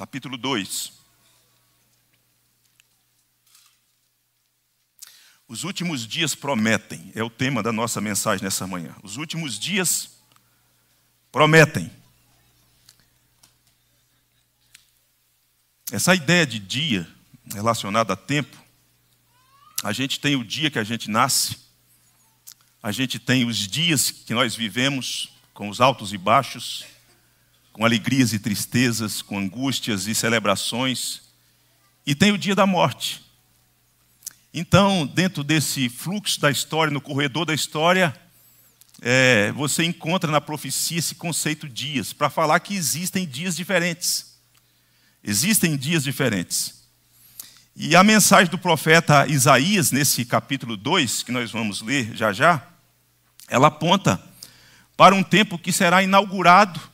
capítulo 2. Os últimos dias prometem, é o tema da nossa mensagem nessa manhã. Os últimos dias prometem. Essa ideia de dia relacionada a tempo, a gente tem o dia que a gente nasce, a gente tem os dias que nós vivemos, com os altos e baixos, com alegrias e tristezas, com angústias e celebrações, e tem o dia da morte. Então, dentro desse fluxo da história, no corredor da história, é, você encontra na profecia esse conceito dias, para falar que existem dias diferentes. Existem dias diferentes. E a mensagem do profeta Isaías, nesse capítulo 2, que nós vamos ler já já, ela aponta para um tempo que será inaugurado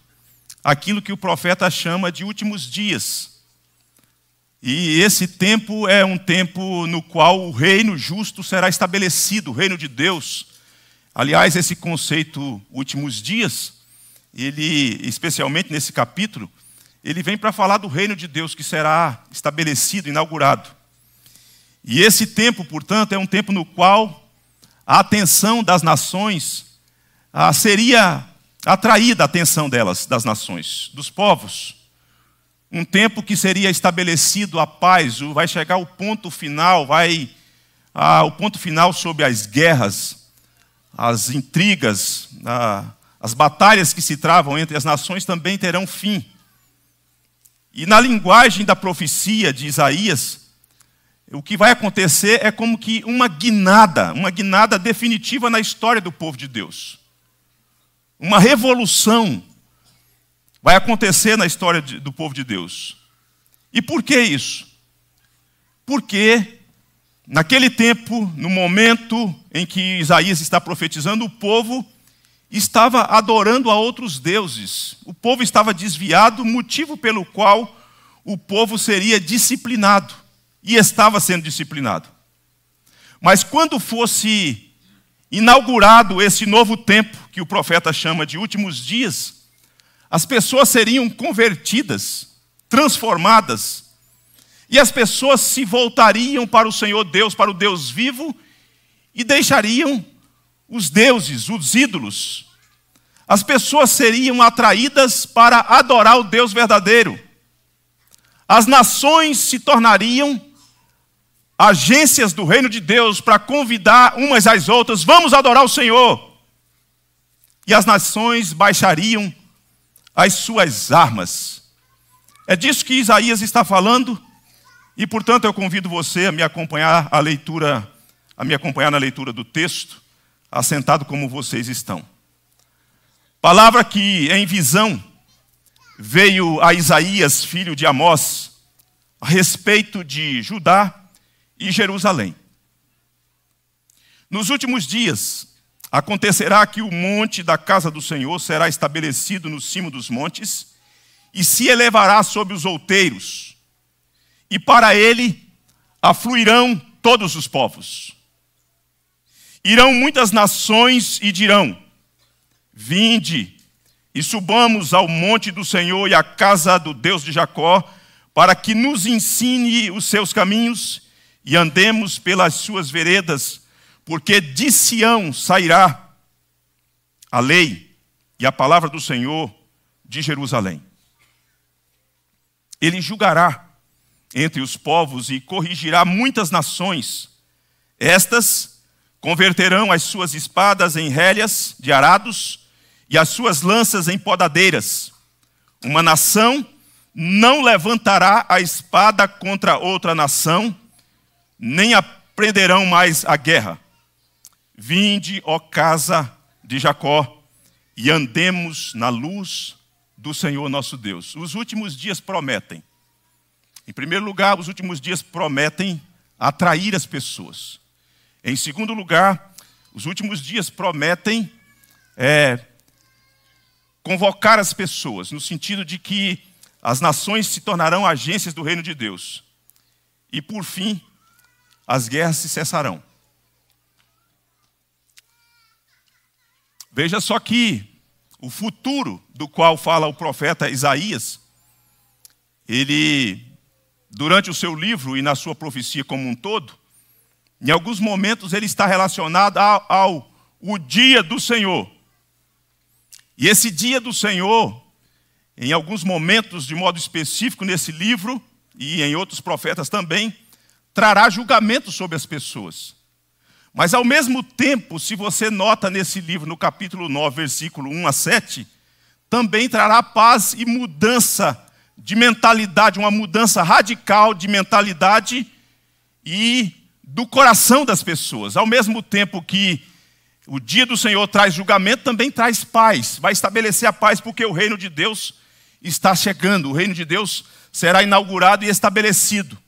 aquilo que o profeta chama de últimos dias. E esse tempo é um tempo no qual o reino justo será estabelecido, o reino de Deus. Aliás, esse conceito últimos dias, ele, especialmente nesse capítulo, ele vem para falar do reino de Deus que será estabelecido, inaugurado. E esse tempo, portanto, é um tempo no qual a atenção das nações ah, seria atraída a atenção delas, das nações, dos povos. Um tempo que seria estabelecido a paz, vai chegar o ponto final, vai o ponto final sobre as guerras, as intrigas, as batalhas que se travam entre as nações também terão fim. E na linguagem da profecia de Isaías, o que vai acontecer é como que uma guinada, uma guinada definitiva na história do povo de Deus. Uma revolução vai acontecer na história de, do povo de Deus. E por que isso? Porque, naquele tempo, no momento em que Isaías está profetizando, o povo estava adorando a outros deuses. O povo estava desviado, motivo pelo qual o povo seria disciplinado. E estava sendo disciplinado. Mas quando fosse inaugurado esse novo tempo, que o profeta chama de últimos dias, as pessoas seriam convertidas, transformadas, e as pessoas se voltariam para o Senhor Deus, para o Deus vivo, e deixariam os deuses, os ídolos. As pessoas seriam atraídas para adorar o Deus verdadeiro. As nações se tornariam agências do reino de Deus para convidar umas às outras, vamos adorar o Senhor. E as nações baixariam as suas armas. É disso que Isaías está falando, e portanto eu convido você a me acompanhar a leitura, a me acompanhar na leitura do texto, assentado como vocês estão. Palavra que em visão veio a Isaías, filho de Amós, a respeito de Judá e Jerusalém. Nos últimos dias, acontecerá que o monte da casa do Senhor será estabelecido no cimo dos montes e se elevará sobre os outeiros, e para ele afluirão todos os povos. Irão muitas nações e dirão: Vinde e subamos ao monte do Senhor e à casa do Deus de Jacó, para que nos ensine os seus caminhos e andemos pelas suas veredas, porque de Sião sairá a lei e a palavra do Senhor de Jerusalém. Ele julgará entre os povos e corrigirá muitas nações. Estas converterão as suas espadas em rélias de arados e as suas lanças em podadeiras. Uma nação não levantará a espada contra outra nação, nem aprenderão mais a guerra. Vinde, ó casa de Jacó, e andemos na luz do Senhor nosso Deus. Os últimos dias prometem. Em primeiro lugar, os últimos dias prometem atrair as pessoas. Em segundo lugar, os últimos dias prometem é, convocar as pessoas, no sentido de que as nações se tornarão agências do reino de Deus. E por fim, as guerras se cessarão. Veja só que o futuro do qual fala o profeta Isaías, ele, durante o seu livro e na sua profecia como um todo, em alguns momentos ele está relacionado ao, ao o dia do Senhor. E esse dia do Senhor, em alguns momentos, de modo específico nesse livro e em outros profetas também, trará julgamento sobre as pessoas. Mas ao mesmo tempo, se você nota nesse livro, no capítulo 9, versículo 1 a 7, também trará paz e mudança de mentalidade, uma mudança radical de mentalidade e do coração das pessoas. Ao mesmo tempo que o dia do Senhor traz julgamento, também traz paz. Vai estabelecer a paz porque o reino de Deus está chegando, o reino de Deus será inaugurado e estabelecido.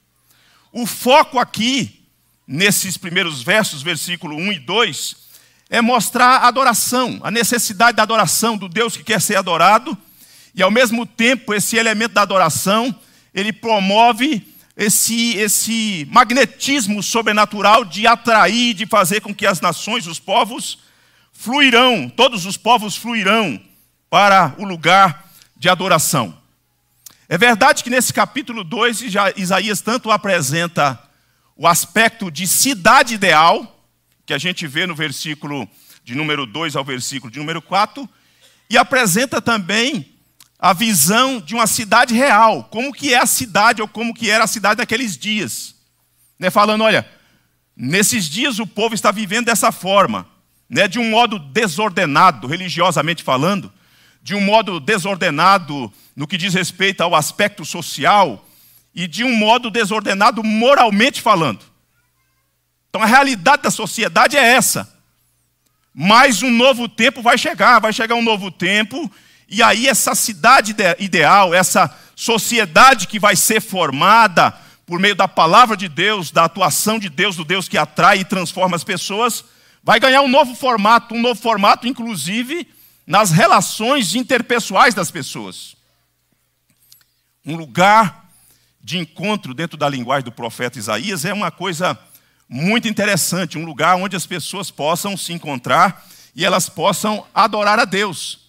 O foco aqui, nesses primeiros versos, versículo 1 e 2, é mostrar a adoração, a necessidade da adoração do Deus que quer ser adorado, e ao mesmo tempo esse elemento da adoração, ele promove esse, esse magnetismo sobrenatural de atrair, de fazer com que as nações, os povos, fluirão, todos os povos fluirão para o lugar de adoração. É verdade que nesse capítulo 2, Isaías tanto apresenta o aspecto de cidade ideal, que a gente vê no versículo de número 2 ao versículo de número 4, e apresenta também a visão de uma cidade real, como que é a cidade ou como que era a cidade daqueles dias. Né? Falando, olha, nesses dias o povo está vivendo dessa forma, né? de um modo desordenado, religiosamente falando, de um modo desordenado no que diz respeito ao aspecto social e de um modo desordenado moralmente falando. Então a realidade da sociedade é essa. Mas um novo tempo vai chegar, vai chegar um novo tempo, e aí essa cidade ideal, essa sociedade que vai ser formada por meio da palavra de Deus, da atuação de Deus, do Deus que atrai e transforma as pessoas, vai ganhar um novo formato, um novo formato, inclusive, nas relações interpessoais das pessoas. Um lugar de encontro dentro da linguagem do profeta Isaías é uma coisa muito interessante, um lugar onde as pessoas possam se encontrar e elas possam adorar a Deus.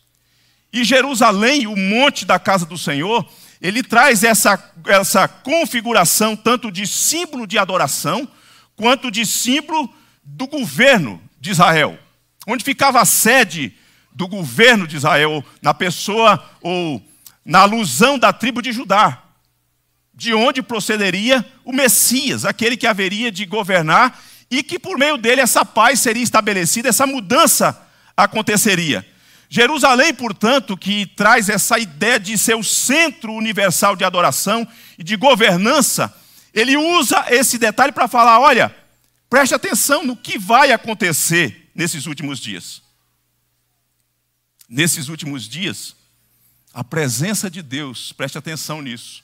E Jerusalém, o monte da casa do Senhor, ele traz essa, essa configuração tanto de símbolo de adoração, quanto de símbolo do governo de Israel, onde ficava a sede do governo de Israel, na pessoa ou na alusão da tribo de Judá, de onde procederia o Messias, aquele que haveria de governar e que por meio dele essa paz seria estabelecida, essa mudança aconteceria. Jerusalém, portanto, que traz essa ideia de ser o centro universal de adoração e de governança, ele usa esse detalhe para falar: olha, preste atenção no que vai acontecer nesses últimos dias nesses últimos dias, a presença de Deus, preste atenção nisso,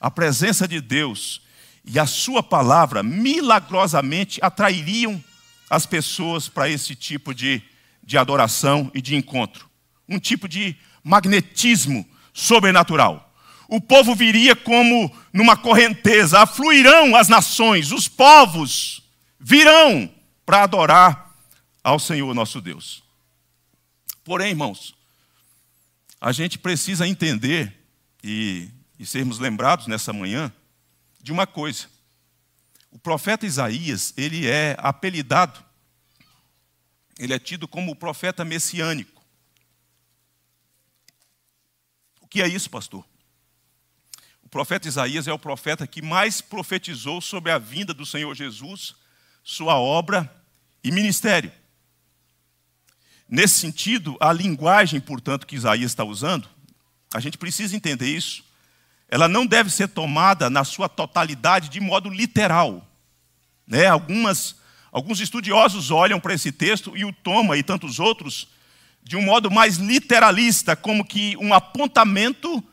a presença de Deus e a Sua palavra milagrosamente atrairiam as pessoas para esse tipo de, de adoração e de encontro. Um tipo de magnetismo sobrenatural. O povo viria como numa correnteza, afluirão as nações, os povos virão para adorar ao Senhor nosso Deus. Porém, irmãos, a gente precisa entender e, e sermos lembrados nessa manhã de uma coisa. O profeta Isaías, ele é apelidado, ele é tido como o profeta messiânico. O que é isso, pastor? O profeta Isaías é o profeta que mais profetizou sobre a vinda do Senhor Jesus, sua obra e ministério. Nesse sentido, a linguagem, portanto, que Isaías está usando, a gente precisa entender isso, ela não deve ser tomada na sua totalidade de modo literal. Né? Algumas, alguns estudiosos olham para esse texto e o Toma e tantos outros de um modo mais literalista, como que um apontamento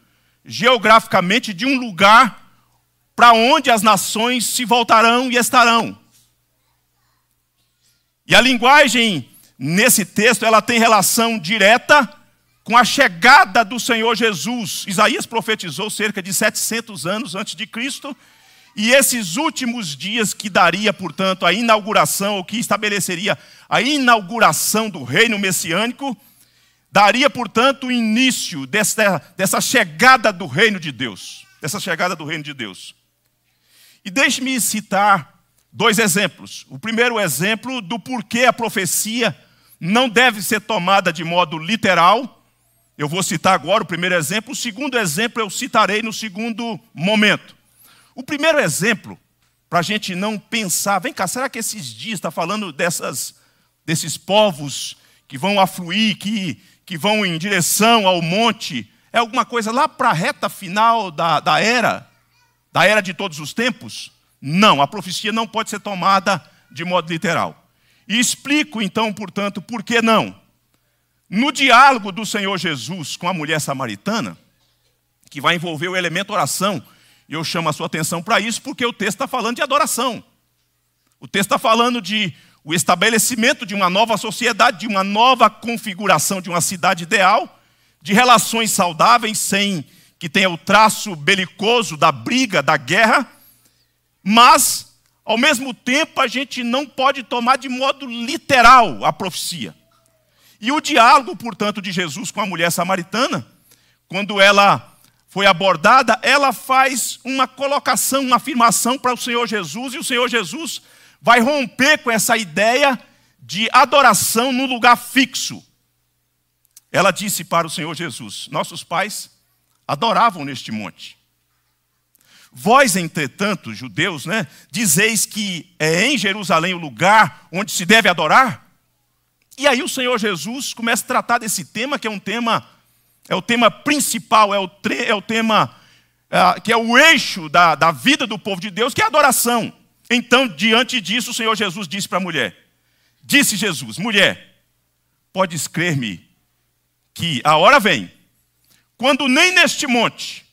geograficamente de um lugar para onde as nações se voltarão e estarão. E a linguagem nesse texto, ela tem relação direta com a chegada do Senhor Jesus. Isaías profetizou cerca de 700 anos antes de Cristo, e esses últimos dias que daria, portanto, a inauguração, ou que estabeleceria a inauguração do reino messiânico, daria, portanto, o início dessa, dessa chegada do reino de Deus. Dessa chegada do reino de Deus. E deixe-me citar dois exemplos. O primeiro exemplo do porquê a profecia não deve ser tomada de modo literal. Eu vou citar agora o primeiro exemplo. O segundo exemplo eu citarei no segundo momento. O primeiro exemplo, para a gente não pensar, vem cá, será que esses dias está falando dessas, desses povos que vão afluir, que, que vão em direção ao monte? É alguma coisa lá para a reta final da, da era? Da era de todos os tempos? Não, a profecia não pode ser tomada de modo literal. E explico então, portanto, por que não. No diálogo do Senhor Jesus com a mulher samaritana, que vai envolver o elemento oração, e eu chamo a sua atenção para isso porque o texto está falando de adoração. O texto está falando de o estabelecimento de uma nova sociedade, de uma nova configuração de uma cidade ideal, de relações saudáveis, sem que tenha o traço belicoso da briga, da guerra, mas ao mesmo tempo, a gente não pode tomar de modo literal a profecia. E o diálogo, portanto, de Jesus com a mulher samaritana, quando ela foi abordada, ela faz uma colocação, uma afirmação para o Senhor Jesus, e o Senhor Jesus vai romper com essa ideia de adoração no lugar fixo. Ela disse para o Senhor Jesus: Nossos pais adoravam neste monte. Vós, entretanto, judeus, né, dizeis que é em Jerusalém o lugar onde se deve adorar? E aí o Senhor Jesus começa a tratar desse tema, que é um tema, é o tema principal, é o, tre, é o tema é, que é o eixo da, da vida do povo de Deus, que é a adoração. Então, diante disso, o Senhor Jesus disse para a mulher: Disse Jesus, mulher, podes crer-me que a hora vem, quando nem neste monte,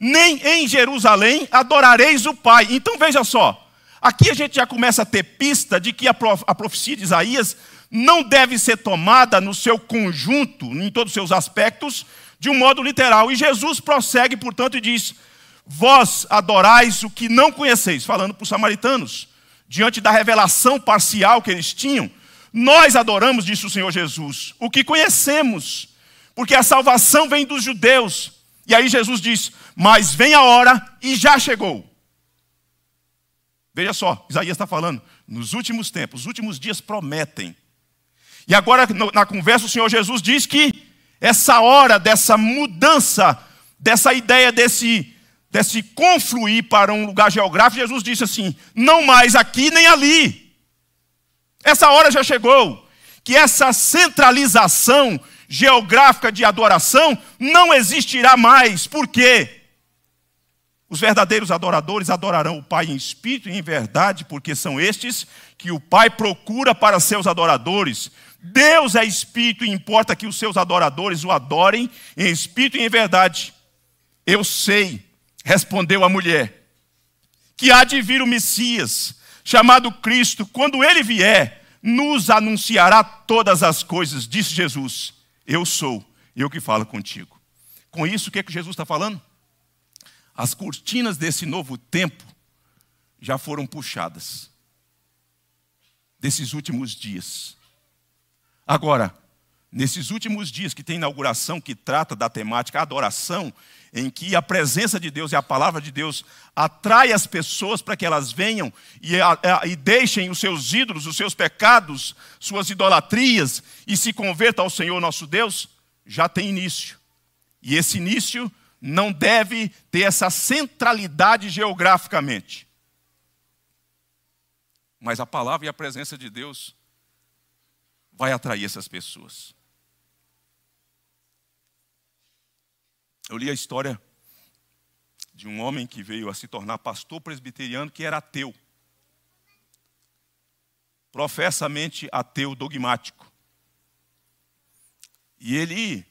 nem em Jerusalém adorareis o Pai. Então veja só, aqui a gente já começa a ter pista de que a, profecia de Isaías não deve ser tomada no seu conjunto, em todos os seus aspectos, de um modo literal. E Jesus prossegue, portanto, e diz: Vós adorais o que não conheceis, falando para os samaritanos, diante da revelação parcial que eles tinham. Nós adoramos, disse o Senhor Jesus, o que conhecemos, porque a salvação vem dos judeus. E aí Jesus diz: Mas vem a hora e já chegou. Veja só, Isaías está falando, nos últimos tempos, os últimos dias prometem. E agora, na conversa, o Senhor Jesus diz que essa hora dessa mudança, dessa ideia desse, desse confluir para um lugar geográfico, Jesus disse assim: não mais aqui nem ali. Essa hora já chegou. Que essa centralização geográfica de adoração não existirá mais. Por quê? Os verdadeiros adoradores adorarão o Pai em espírito e em verdade, porque são estes que o Pai procura para seus adoradores. Deus é espírito e importa que os seus adoradores o adorem em espírito e em verdade. Eu sei, respondeu a mulher, que há de vir o Messias, chamado Cristo. Quando ele vier, nos anunciará todas as coisas, disse Jesus. Eu sou, eu que falo contigo. Com isso, o que é que Jesus está falando? As cortinas desse novo tempo já foram puxadas, desses últimos dias. Agora, Nesses últimos dias que tem inauguração que trata da temática adoração, em que a presença de Deus e a palavra de Deus atrai as pessoas para que elas venham e, a, a, e, deixem os seus ídolos, os seus pecados, suas idolatrias e se convertam ao Senhor nosso Deus, já tem início. E esse início não deve ter essa centralidade geograficamente. Mas a palavra e a presença de Deus vai atrair essas pessoas. Eu li a história de um homem que veio a se tornar pastor presbiteriano que era ateu. Professamente ateu dogmático. E ele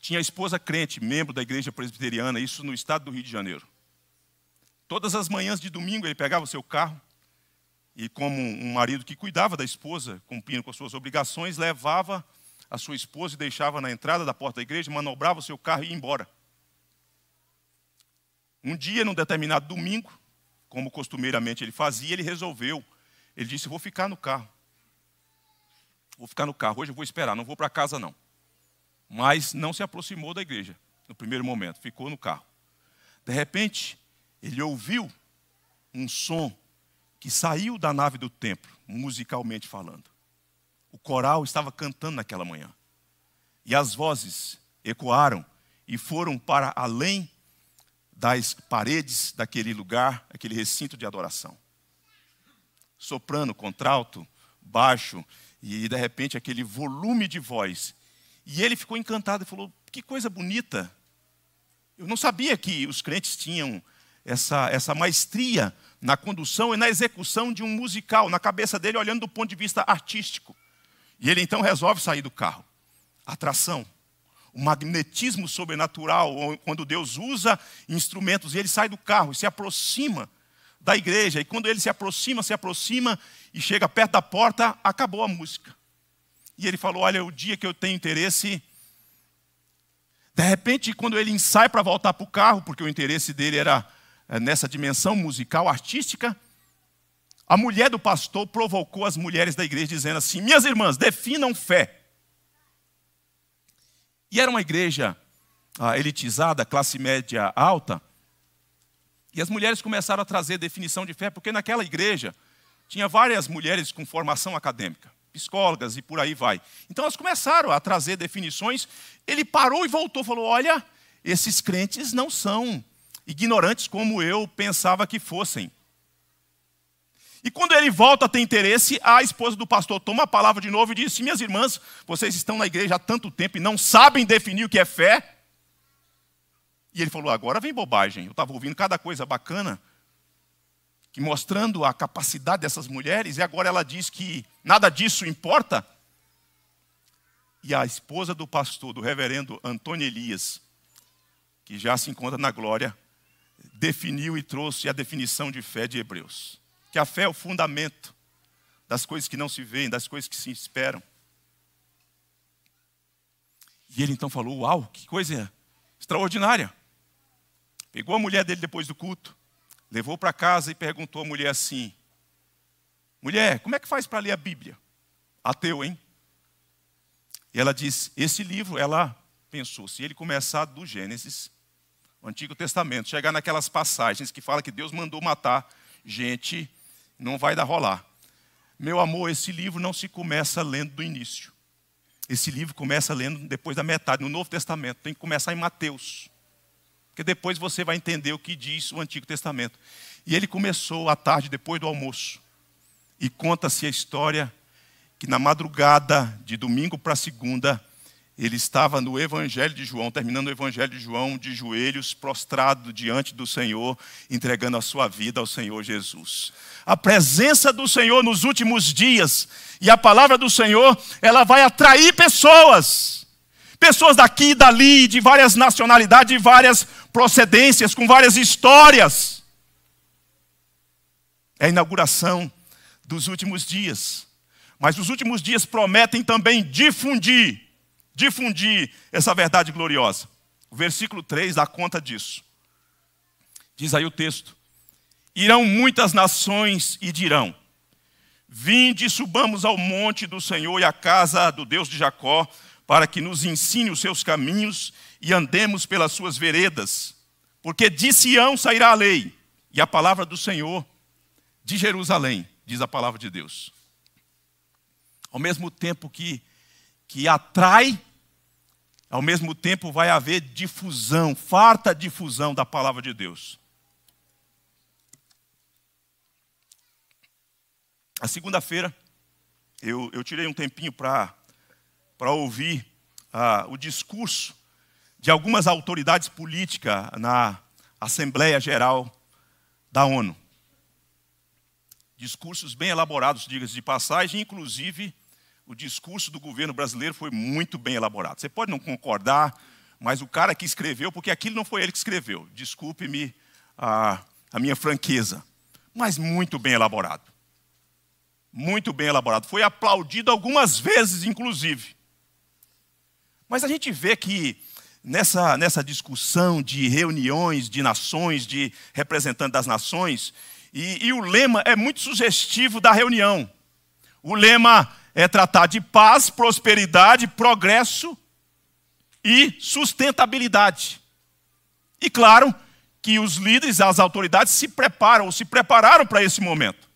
tinha esposa crente, membro da igreja presbiteriana, isso no estado do Rio de Janeiro. Todas as manhãs de domingo ele pegava o seu carro e, como um marido que cuidava da esposa, cumprindo com as suas obrigações, levava a sua esposa e deixava na entrada da porta da igreja, manobrava o seu carro e ia embora. Um dia, num determinado domingo, como costumeiramente ele fazia, ele resolveu. Ele disse: Vou ficar no carro. Vou ficar no carro, hoje eu vou esperar, não vou para casa não. Mas não se aproximou da igreja no primeiro momento, ficou no carro. De repente, ele ouviu um som que saiu da nave do templo, musicalmente falando. O coral estava cantando naquela manhã. E as vozes ecoaram e foram para além das paredes daquele lugar, aquele recinto de adoração. Soprano, contralto, baixo, e de repente aquele volume de voz. E ele ficou encantado e falou: Que coisa bonita! Eu não sabia que os crentes tinham essa, essa maestria na condução e na execução de um musical, na cabeça dele, olhando do ponto de vista artístico. E ele então resolve sair do carro. Atração. O magnetismo sobrenatural, quando Deus usa instrumentos, e ele sai do carro e se aproxima da igreja. E quando ele se aproxima, se aproxima e chega perto da porta, acabou a música. E ele falou: Olha, o dia que eu tenho interesse. De repente, quando ele sai para voltar para o carro, porque o interesse dele era eh, nessa dimensão musical, artística, a mulher do pastor provocou as mulheres da igreja, dizendo assim: Minhas irmãs, definam fé. E era uma igreja ah, elitizada, classe média alta. E as mulheres começaram a trazer definição de fé, porque naquela igreja tinha várias mulheres com formação acadêmica, psicólogas e por aí vai. Então elas começaram a trazer definições. Ele parou e voltou, falou: Olha, esses crentes não são ignorantes como eu pensava que fossem. E quando ele volta a ter interesse, a esposa do pastor toma a palavra de novo e diz: Minhas irmãs, vocês estão na igreja há tanto tempo e não sabem definir o que é fé. E ele falou: Agora vem bobagem. Eu estava ouvindo cada coisa bacana, que mostrando a capacidade dessas mulheres, e agora ela diz que nada disso importa. E a esposa do pastor, do reverendo Antônio Elias, que já se encontra na glória, definiu e trouxe a definição de fé de Hebreus que a fé é o fundamento das coisas que não se veem, das coisas que se esperam. E ele então falou: Uau, que coisa extraordinária. Pegou a mulher dele depois do culto, levou para casa e perguntou à mulher assim: Mulher, como é que faz para ler a Bíblia? Ateu, hein? E ela disse: Esse livro, ela pensou, se ele começar do Gênesis, o Antigo Testamento, chegar naquelas passagens que fala que Deus mandou matar gente não vai dar rolar. Meu amor, esse livro não se começa lendo do início. Esse livro começa lendo depois da metade, no Novo Testamento. Tem que começar em Mateus. Porque depois você vai entender o que diz o Antigo Testamento. E ele começou à tarde, depois do almoço. E conta-se a história que na madrugada, de domingo para segunda, ele estava no Evangelho de João, terminando o Evangelho de João, de joelhos, prostrado diante do Senhor, entregando a sua vida ao Senhor Jesus. A presença do Senhor nos últimos dias e a palavra do Senhor, ela vai atrair pessoas. Pessoas daqui e dali, de várias nacionalidades, de várias procedências, com várias histórias. É a inauguração dos últimos dias. Mas os últimos dias prometem também difundir difundir essa verdade gloriosa. O versículo 3 dá conta disso. Diz aí o texto: Irão muitas nações e dirão: Vinde, subamos ao monte do Senhor e à casa do Deus de Jacó, para que nos ensine os seus caminhos e andemos pelas suas veredas. Porque de Sião sairá a lei e a palavra do Senhor de Jerusalém, diz a palavra de Deus. Ao mesmo tempo que que atrai, ao mesmo tempo vai haver difusão, farta difusão da palavra de Deus. A segunda-feira, eu, eu, tirei um tempinho para ouvir ah, o discurso de algumas autoridades políticas na Assembleia Geral da ONU. Discursos bem elaborados, diga-se de passagem, inclusive o discurso do governo brasileiro foi muito bem elaborado. Você pode não concordar, mas o cara que escreveu, porque aquilo não foi ele que escreveu, desculpe-me a, a minha franqueza, mas muito bem elaborado. Muito bem elaborado. Foi aplaudido algumas vezes, inclusive. Mas a gente vê que nessa, nessa discussão de reuniões de nações, de representantes das nações, e, e o lema é muito sugestivo da reunião. O lema é tratar de paz, prosperidade, progresso e sustentabilidade. E claro que os líderes, as autoridades se preparam ou se prepararam para esse momento.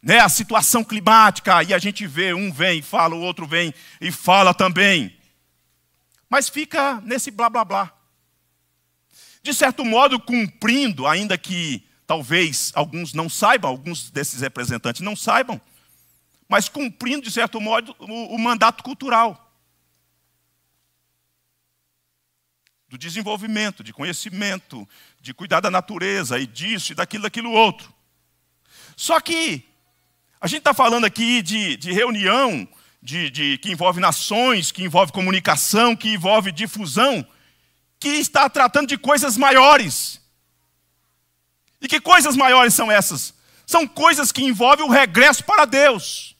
Né, a situação climática, e a gente vê, um vem e fala, o outro vem e fala também. Mas fica nesse blá blá blá. De certo modo, cumprindo, ainda que talvez alguns não saibam, alguns desses representantes não saibam, mas cumprindo, de certo modo, o, o mandato cultural do desenvolvimento, de conhecimento, de cuidar da natureza e disso e daquilo, daquilo outro. Só que a gente está falando aqui de, de reunião de, de, que envolve nações, que envolve comunicação, que envolve difusão, que está tratando de coisas maiores. E que coisas maiores são essas? São coisas que envolvem o regresso para Deus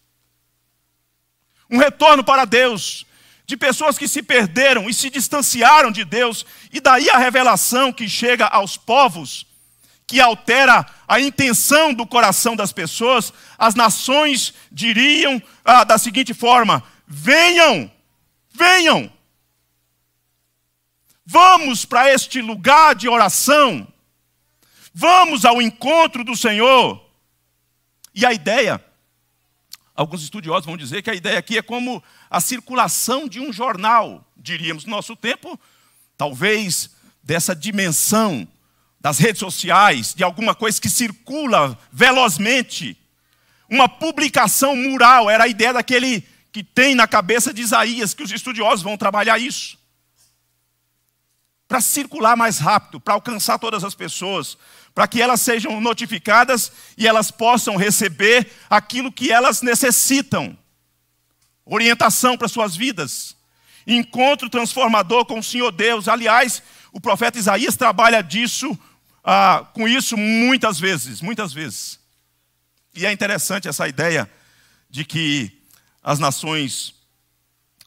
um retorno para Deus, de pessoas que se perderam e se distanciaram de Deus, e daí a revelação que chega aos povos, que altera a intenção do coração das pessoas, as nações diriam ah, da seguinte forma: venham, venham, vamos para este lugar de oração, vamos ao encontro do Senhor. E a ideia Alguns estudiosos vão dizer que a ideia aqui é como a circulação de um jornal, diríamos, no nosso tempo, talvez dessa dimensão das redes sociais, de alguma coisa que circula velozmente. Uma publicação mural era a ideia daquele que tem na cabeça de Isaías, que os estudiosos vão trabalhar isso. Para circular mais rápido, para alcançar todas as pessoas, para que elas sejam notificadas e elas possam receber aquilo que elas necessitam orientação para suas vidas, encontro transformador com o Senhor Deus. Aliás, o profeta Isaías trabalha disso, ah, com isso muitas vezes, muitas vezes. E é interessante essa ideia de que as nações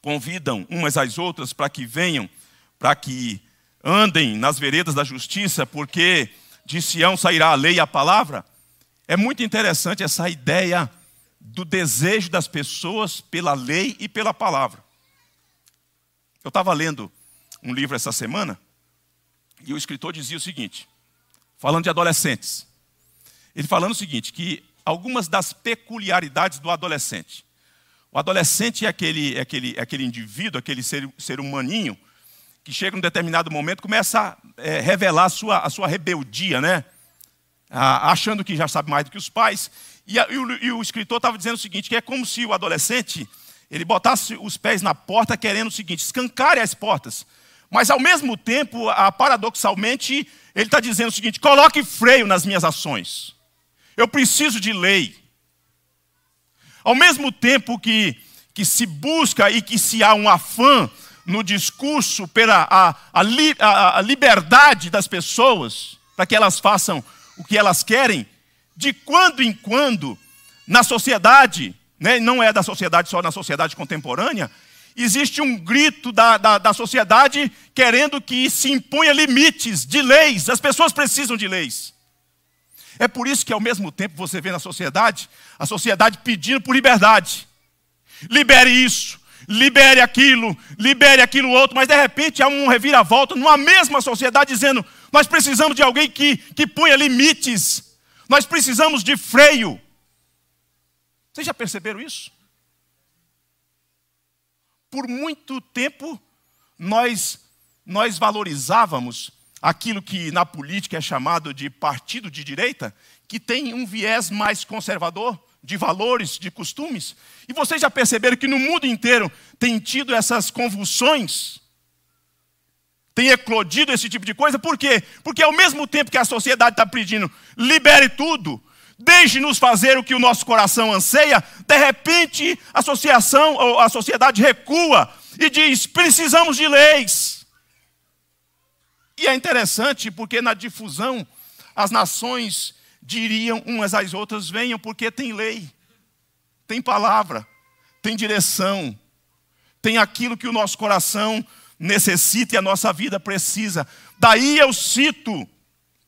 convidam umas às outras para que venham, para que andem nas veredas da justiça, porque de Sião sairá a lei e a palavra. É muito interessante essa ideia do desejo das pessoas pela lei e pela palavra. Eu estava lendo um livro essa semana e o escritor dizia o seguinte, falando de adolescentes. Ele falando o seguinte, que algumas das peculiaridades do adolescente. O adolescente é aquele, é aquele, é aquele indivíduo, aquele ser, ser humaninho que chega num determinado momento, começa a é, revelar a sua, a sua rebeldia, né? achando que já sabe mais do que os pais. E, a, e, o, e o, escritor estava dizendo o seguinte: que é como se o adolescente ele botasse os pés na porta, querendo o seguinte, escancare as portas. Mas ao mesmo tempo, a, paradoxalmente, ele está dizendo o seguinte: coloque freio nas minhas ações. Eu preciso de lei. Ao mesmo tempo que, que se busca e que se há um afã no discurso pela a, a, a, a liberdade das pessoas para que elas façam o que elas querem, de quando em quando, na sociedade, né, não é da sociedade só, na sociedade contemporânea, existe um grito da, da, da sociedade querendo que se imponha limites de leis, as pessoas precisam de leis. É por isso que, ao mesmo tempo, você vê na sociedade a sociedade pedindo por liberdade. Libere isso, libere aquilo, libere aquilo outro, mas de repente há um reviravolta numa mesma sociedade dizendo: nós precisamos de alguém que, que punha limites, nós precisamos de freio. Vocês já perceberam isso? Por muito tempo, nós, nós valorizávamos aquilo que na política é chamado de partido de direita, que tem um viés mais conservador, de valores, de costumes. E vocês já perceberam que no mundo inteiro tem tido essas convulsões? Tem eclodido esse tipo de coisa? Por quê? Porque ao mesmo tempo que a sociedade está pedindo, libere tudo, deixe-nos fazer o que o nosso coração anseia, de repente a associação, ou a sociedade recua e diz: precisamos de leis. E é interessante porque na difusão as nações diriam umas às outras: venham, porque tem lei, tem palavra, tem direção, tem aquilo que o nosso coração necessita e a nossa vida precisa. Daí eu cito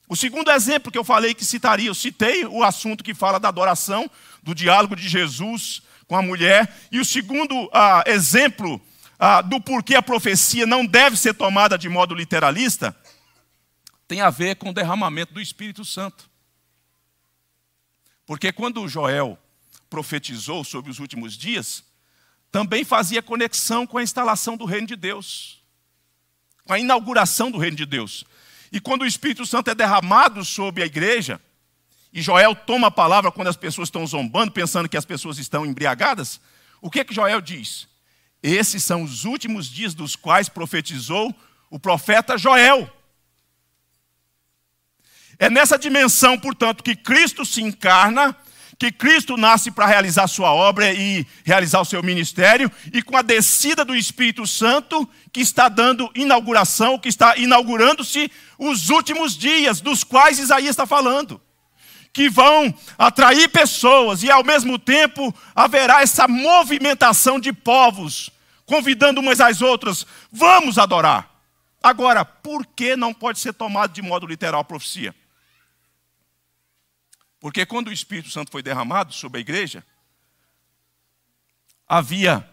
o segundo exemplo que eu falei que citaria, eu citei o assunto que fala da adoração, do diálogo de Jesus com a mulher, e o segundo ah, exemplo ah, do porquê a profecia não deve ser tomada de modo literalista tem a ver com o derramamento do Espírito Santo. Porque quando Joel profetizou sobre os últimos dias, também fazia conexão com a instalação do reino de Deus, com a inauguração do reino de Deus. E quando o Espírito Santo é derramado sobre a igreja, e Joel toma a palavra quando as pessoas estão zombando, pensando que as pessoas estão embriagadas, o que é que Joel diz? Esses são os últimos dias dos quais profetizou o profeta Joel. É nessa dimensão, portanto, que Cristo se encarna, que Cristo nasce para realizar sua obra e realizar o seu ministério, e com a descida do Espírito Santo, que está dando inauguração, que está inaugurando-se os últimos dias, dos quais Isaías está falando, que vão atrair pessoas, e ao mesmo tempo haverá essa movimentação de povos, convidando umas às outras, vamos adorar. Agora, por que não pode ser tomado de modo literal a profecia? Porque quando o Espírito Santo foi derramado sobre a igreja, havia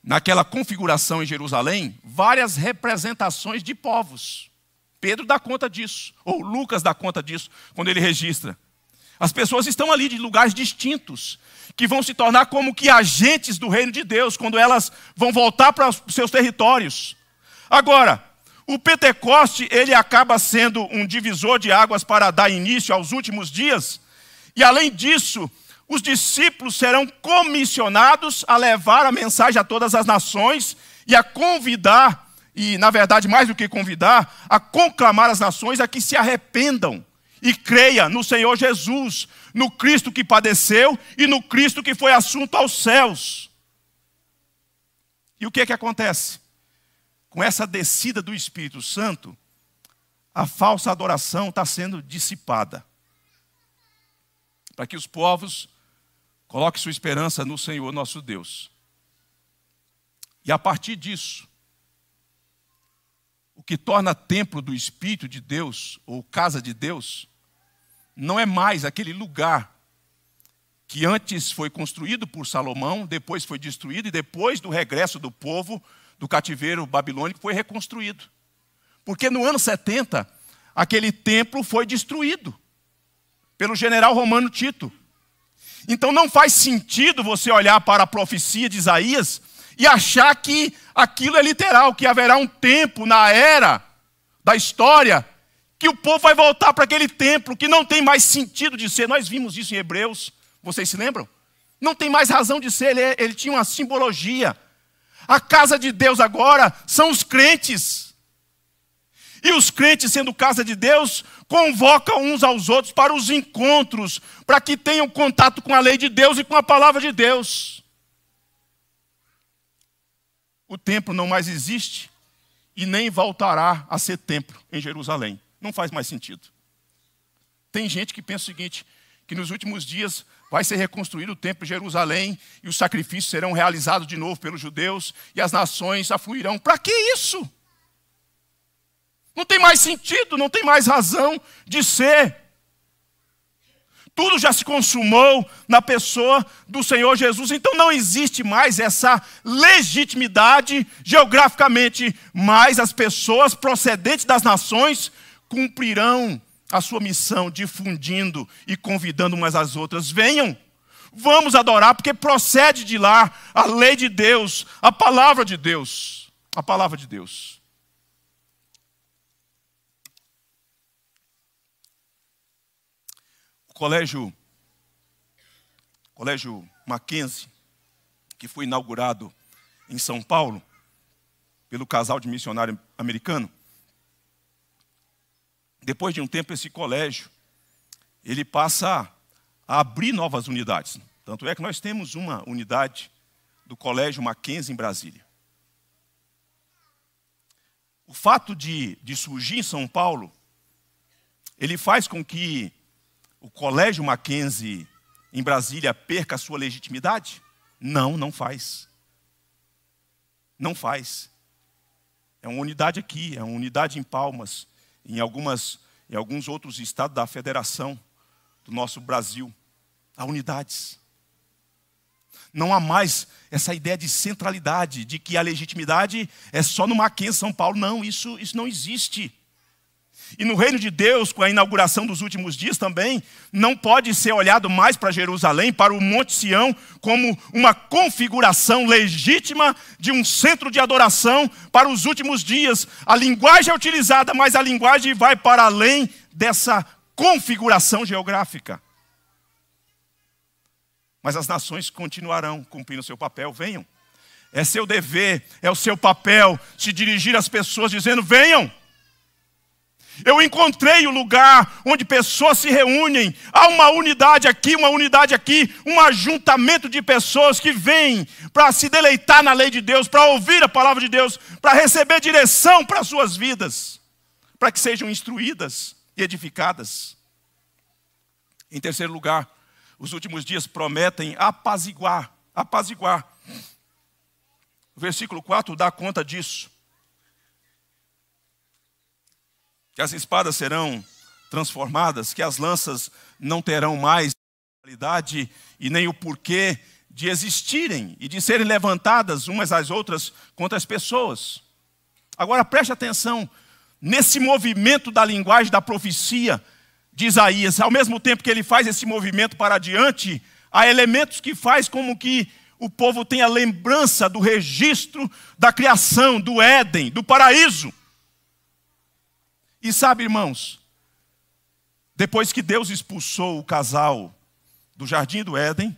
naquela configuração em Jerusalém várias representações de povos. Pedro dá conta disso, ou Lucas dá conta disso, quando ele registra. As pessoas estão ali de lugares distintos, que vão se tornar como que agentes do reino de Deus, quando elas vão voltar para os seus territórios. Agora, o Pentecoste, ele acaba sendo um divisor de águas para dar início aos últimos dias, e além disso, os discípulos serão comissionados a levar a mensagem a todas as nações e a convidar, e na verdade, mais do que convidar, a conclamar as nações a que se arrependam e creia no Senhor Jesus, no Cristo que padeceu e no Cristo que foi assunto aos céus. E o que é que acontece? Com essa descida do Espírito Santo, a falsa adoração está sendo dissipada para que os povos coloquem sua esperança no Senhor nosso Deus. E a partir disso, o que torna templo do Espírito de Deus, ou casa de Deus, não é mais aquele lugar que antes foi construído por Salomão, depois foi destruído e depois do regresso do povo do cativeiro babilônico foi reconstruído. Porque no ano 70, aquele templo foi destruído pelo general romano Tito. Então não faz sentido você olhar para a profecia de Isaías e achar que aquilo é literal, que haverá um tempo na era da história que o povo vai voltar para aquele templo que não tem mais sentido de ser. Nós vimos isso em Hebreus, vocês se lembram? Não tem mais razão de ser, ele, é, ele tinha uma simbologia. A casa de Deus agora são os crentes. E os crentes, sendo casa de Deus, convocam uns aos outros para os encontros, para que tenham contato com a lei de Deus e com a palavra de Deus. O templo não mais existe e nem voltará a ser templo em Jerusalém. Não faz mais sentido. Tem gente que pensa o seguinte: que nos últimos dias vai ser reconstruído o templo de Jerusalém e os sacrifícios serão realizados de novo pelos judeus e as nações afluirão. Para que isso? Não tem mais sentido, não tem mais razão de ser. Tudo já se consumou na pessoa do Senhor Jesus, então não existe mais essa legitimidade geograficamente, mas as pessoas procedentes das nações cumprirão a sua missão difundindo e convidando umas às outras. Venham, vamos adorar, porque procede de lá a lei de Deus, a palavra de Deus. A palavra de Deus. colégio, colégio Mackenzie, que foi inaugurado em São Paulo pelo casal de missionário americano. Depois de um tempo, esse colégio ele passa a abrir novas unidades. Tanto é que nós temos uma unidade do Colégio Mackenzie em Brasília. O fato de, de surgir em São Paulo, ele faz com que o Colégio Mackenzie em Brasília perca a sua legitimidade? Não, não faz. Não faz. É uma unidade aqui, é uma unidade em Palmas, em, algumas, em alguns outros estados da federação do nosso Brasil. Há unidades. Não há mais essa ideia de centralidade, de que a legitimidade é só no Mackenzie, São Paulo. Não, isso, isso não existe. E no reino de Deus, com a inauguração dos últimos dias também, não pode ser olhado mais para Jerusalém, para o Monte Sião, como uma configuração legítima de um centro de adoração para os últimos dias. A linguagem é utilizada, mas a linguagem vai para além dessa configuração geográfica. Mas as nações continuarão cumprindo seu papel, venham. É seu dever, é o seu papel se dirigir às pessoas dizendo: venham eu encontrei o lugar onde pessoas se reúnem. Há uma unidade aqui, uma unidade aqui, um ajuntamento de pessoas que vêm para se deleitar na lei de Deus, para ouvir a palavra de Deus, para receber direção para suas vidas, para que sejam instruídas e edificadas. Em terceiro lugar, os últimos dias prometem apaziguar, apaziguar. O versículo 4 dá conta disso. que as espadas serão transformadas, que as lanças não terão mais qualidade e nem o porquê de existirem e de serem levantadas umas às outras contra as pessoas. Agora preste atenção nesse movimento da linguagem da profecia de Isaías. Ao mesmo tempo que ele faz esse movimento para diante, há elementos que faz como que o povo tenha lembrança do registro da criação, do Éden, do paraíso. E sabe, irmãos, depois que Deus expulsou o casal do jardim do Éden,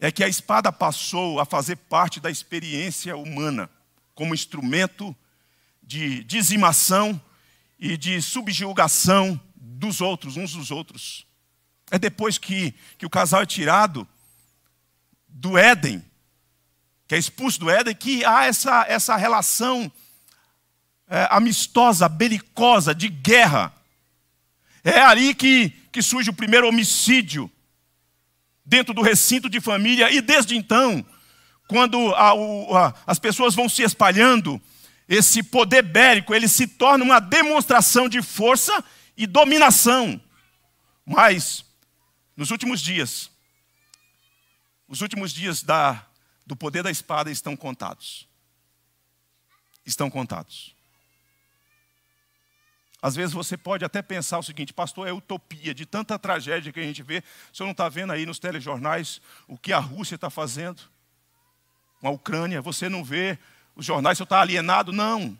é que a espada passou a fazer parte da experiência humana, como instrumento de dizimação e de subjugação dos outros, uns dos outros. É depois que, que o casal é tirado do Éden, que é expulso do Éden, que há essa, essa relação é, amistosa, belicosa, de guerra. É ali que, que surge o primeiro homicídio dentro do recinto de família, e desde então, quando a, o, a, as pessoas vão se espalhando, esse poder bélico ele se torna uma demonstração de força e dominação. Mas, nos últimos dias, os últimos dias da, do poder da espada estão contados. Estão contados. Às vezes você pode até pensar o seguinte, pastor, é utopia de tanta tragédia que a gente vê. O senhor não está vendo aí nos telejornais o que a Rússia está fazendo com a Ucrânia? Você não vê os jornais, o senhor está alienado? Não,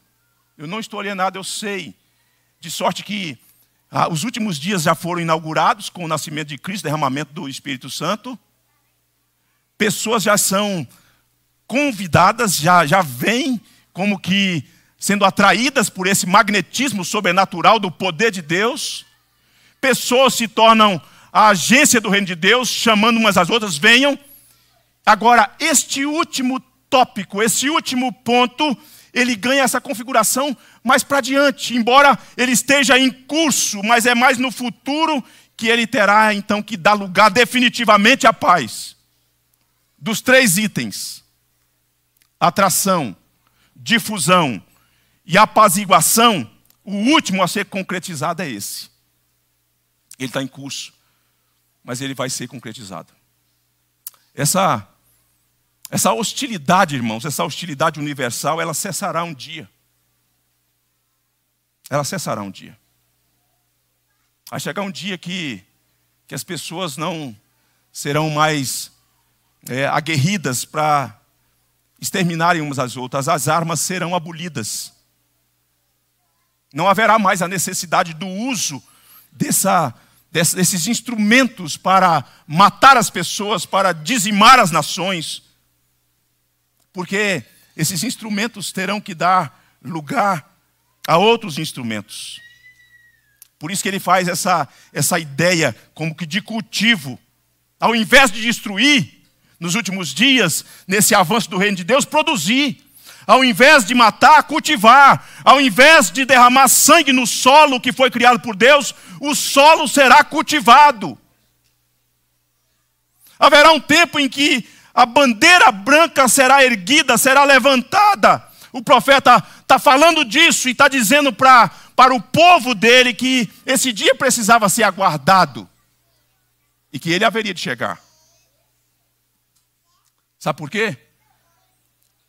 eu não estou alienado, eu sei. De sorte que ah, os últimos dias já foram inaugurados com o nascimento de Cristo, derramamento do Espírito Santo. Pessoas já são convidadas, já, já vêm como que sendo atraídas por esse magnetismo sobrenatural do poder de Deus. Pessoas se tornam a agência do reino de Deus, chamando umas às outras, venham. Agora, este último tópico, esse último ponto, ele ganha essa configuração mais para diante, embora ele esteja em curso, mas é mais no futuro que ele terá então que dar lugar definitivamente à paz. Dos três itens: atração, difusão e apaziguação, o último a ser concretizado é esse. Ele está em curso, mas ele vai ser concretizado. Essa, essa hostilidade, irmãos, essa hostilidade universal, ela cessará um dia. Ela cessará um dia. Vai chegar um dia que, que as pessoas não serão mais é, aguerridas para exterminarem umas às outras, as armas serão abolidas. Não haverá mais a necessidade do uso dessa, desses instrumentos para matar as pessoas, para dizimar as nações, porque esses instrumentos terão que dar lugar a outros instrumentos. Por isso que ele faz essa, essa ideia como que de cultivo. Ao invés de destruir, nos últimos dias, nesse avanço do reino de Deus, produzir. Ao invés de matar, cultivar. Ao invés de derramar sangue no solo que foi criado por Deus, o solo será cultivado. Haverá um tempo em que a bandeira branca será erguida, será levantada. O profeta está falando disso e está dizendo pra, para o povo dele que esse dia precisava ser aguardado e que ele haveria de chegar. Sabe por quê?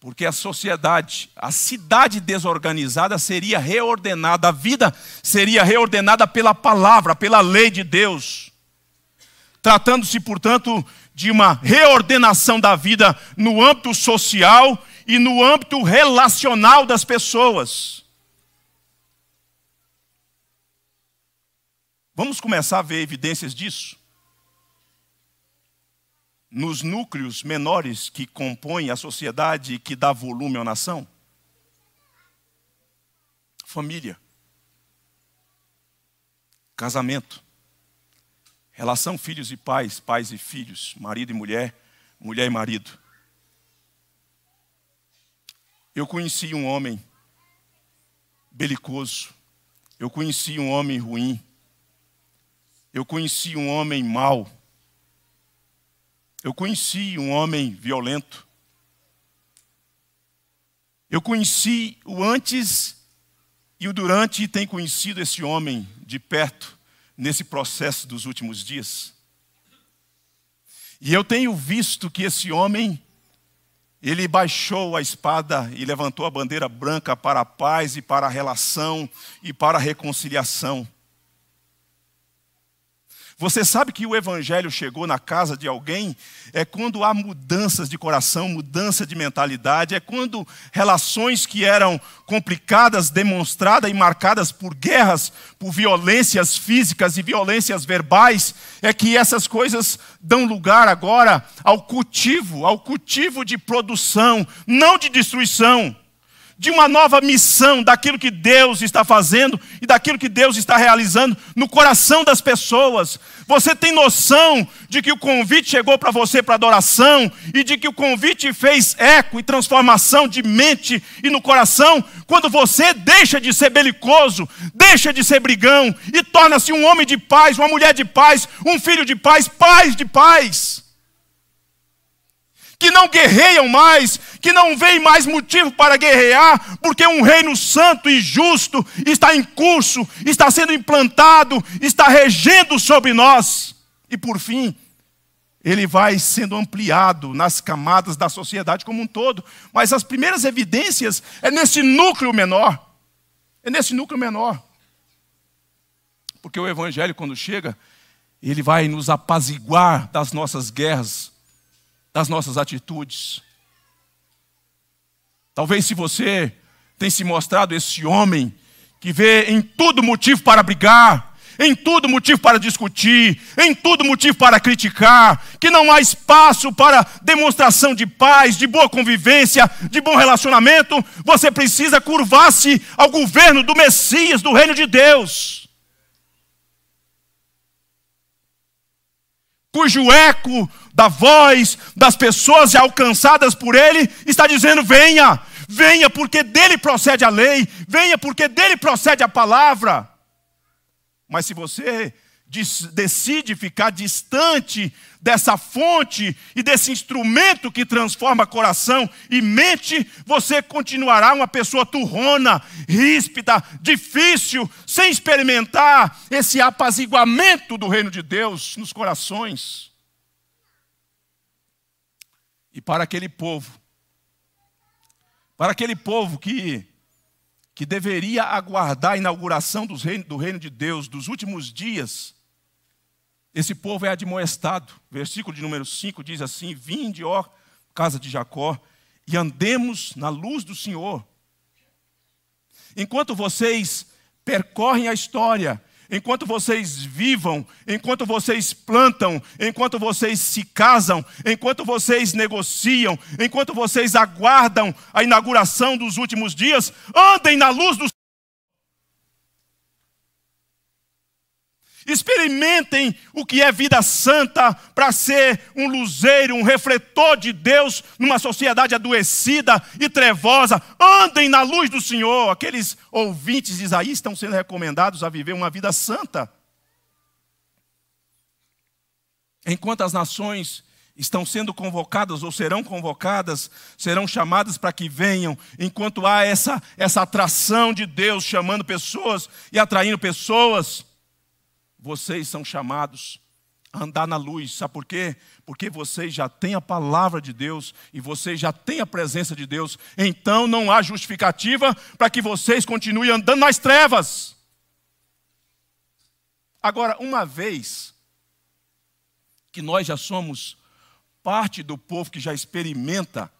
Porque a sociedade, a cidade desorganizada seria reordenada, a vida seria reordenada pela palavra, pela lei de Deus. Tratando-se, portanto, de uma reordenação da vida no âmbito social e no âmbito relacional das pessoas. Vamos começar a ver evidências disso? nos núcleos menores que compõem a sociedade e que dá volume à nação? Família. Casamento. Relação filhos e pais, pais e filhos, marido e mulher, mulher e marido. Eu conheci um homem belicoso. Eu conheci um homem ruim. Eu conheci um homem mau. Eu conheci um homem violento. Eu conheci o antes e o durante, e tenho conhecido esse homem de perto nesse processo dos últimos dias. E eu tenho visto que esse homem, ele baixou a espada e levantou a bandeira branca para a paz e para a relação e para a reconciliação. Você sabe que o evangelho chegou na casa de alguém é quando há mudanças de coração, mudança de mentalidade, é quando relações que eram complicadas, demonstradas e marcadas por guerras, por violências físicas e violências verbais, é que essas coisas dão lugar agora ao cultivo, ao cultivo de produção, não de destruição de uma nova missão, daquilo que Deus está fazendo e daquilo que Deus está realizando no coração das pessoas. Você tem noção de que o convite chegou para você para adoração e de que o convite fez eco e transformação de mente e no coração, quando você deixa de ser belicoso, deixa de ser brigão e torna-se um homem de paz, uma mulher de paz, um filho de paz, paz de paz que não guerreiam mais, que não veem mais motivo para guerrear, porque um reino santo e justo está em curso, está sendo implantado, está regendo sobre nós. E por fim, ele vai sendo ampliado nas camadas da sociedade como um todo, mas as primeiras evidências é nesse núcleo menor. É nesse núcleo menor. Porque o evangelho quando chega, ele vai nos apaziguar das nossas guerras das nossas atitudes. Talvez se você tem se mostrado esse homem que vê em tudo motivo para brigar, em tudo motivo para discutir, em tudo motivo para criticar, que não há espaço para demonstração de paz, de boa convivência, de bom relacionamento, você precisa curvar-se ao governo do Messias, do reino de Deus. cujo eco da voz das pessoas é alcançadas por ele está dizendo: venha, venha, porque dele procede a lei, venha, porque dele procede a palavra. Mas se você decide ficar distante dessa fonte e desse instrumento que transforma coração e mente, você continuará uma pessoa turrona, ríspida, difícil, sem experimentar esse apaziguamento do reino de Deus nos corações. E para aquele povo, para aquele povo que que deveria aguardar a inauguração do reino, do reino de Deus, dos últimos dias, esse povo é admoestado. Versículo de número 5 diz assim: Vinde, ó casa de Jacó, e andemos na luz do Senhor. Enquanto vocês percorrem a história, enquanto vocês vivam, enquanto vocês plantam, enquanto vocês se casam, enquanto vocês negociam, enquanto vocês aguardam a inauguração dos últimos dias, andem na luz do Experimentem o que é vida santa para ser um luzeiro, um refletor de Deus numa sociedade adoecida e trevosa. Andem na luz do Senhor. Aqueles ouvintes de Isaías estão sendo recomendados a viver uma vida santa. Enquanto as nações estão sendo convocadas ou serão convocadas, serão chamadas para que venham, enquanto há essa, essa atração de Deus chamando pessoas e atraindo pessoas vocês são chamados a andar na luz. Sabe por quê? Porque vocês já têm a palavra de Deus e vocês já têm a presença de Deus. Então não há justificativa para que vocês continuem andando nas trevas. Agora, uma vez que nós já somos parte do povo que já experimenta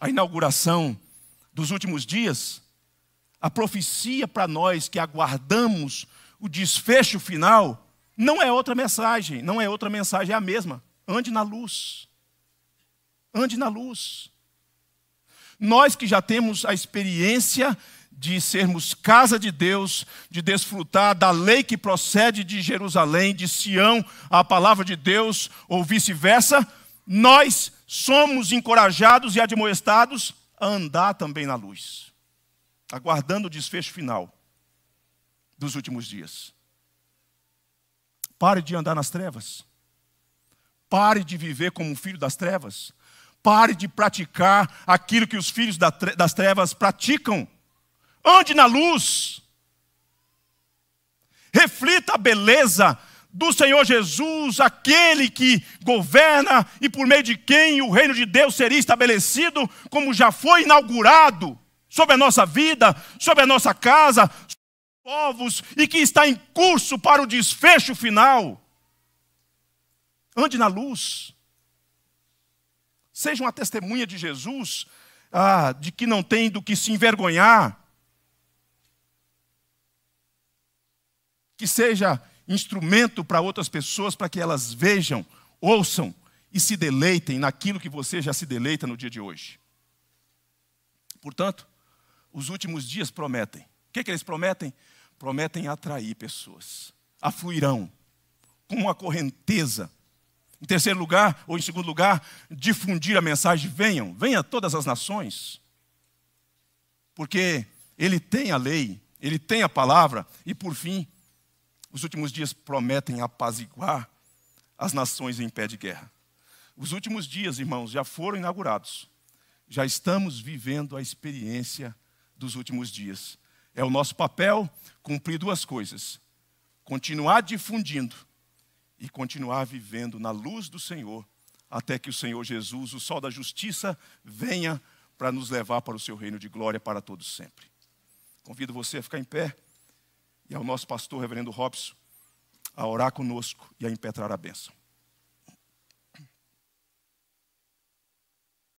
a inauguração dos últimos dias, a profecia para nós que aguardamos o desfecho final, não é outra mensagem, não é outra mensagem, é a mesma. Ande na luz. Ande na luz. Nós que já temos a experiência de sermos casa de Deus, de desfrutar da lei que procede de Jerusalém, de Sião, a palavra de Deus, ou vice-versa, nós somos encorajados e admoestados a andar também na luz, aguardando o desfecho final dos últimos dias. Pare de andar nas trevas. Pare de viver como um filho das trevas. Pare de praticar aquilo que os filhos das trevas praticam. Ande na luz. Reflita a beleza do Senhor Jesus, aquele que governa e por meio de quem o reino de Deus seria estabelecido, como já foi inaugurado sobre a nossa vida, sobre a nossa casa, povos e que está em curso para o desfecho final. Ande na luz. Seja uma testemunha de Jesus, ah, de que não tem do que se envergonhar. Que seja instrumento para outras pessoas, para que elas vejam, ouçam e se deleitem naquilo que você já se deleita no dia de hoje. Portanto, os últimos dias prometem. O que, que eles prometem? prometem atrair pessoas, afluirão com uma correnteza. Em terceiro lugar, ou em segundo lugar, difundir a mensagem: venham, venha todas as nações, porque ele tem a lei, ele tem a palavra, e por fim, os últimos dias prometem apaziguar as nações em pé de guerra. Os últimos dias, irmãos, já foram inaugurados. Já estamos vivendo a experiência dos últimos dias. É o nosso papel cumprir duas coisas: continuar difundindo e continuar vivendo na luz do Senhor, até que o Senhor Jesus, o sol da justiça, venha para nos levar para o seu reino de glória para todos sempre. Convido você a ficar em pé e ao nosso pastor, reverendo Robson, a orar conosco e a impetrar a bênção.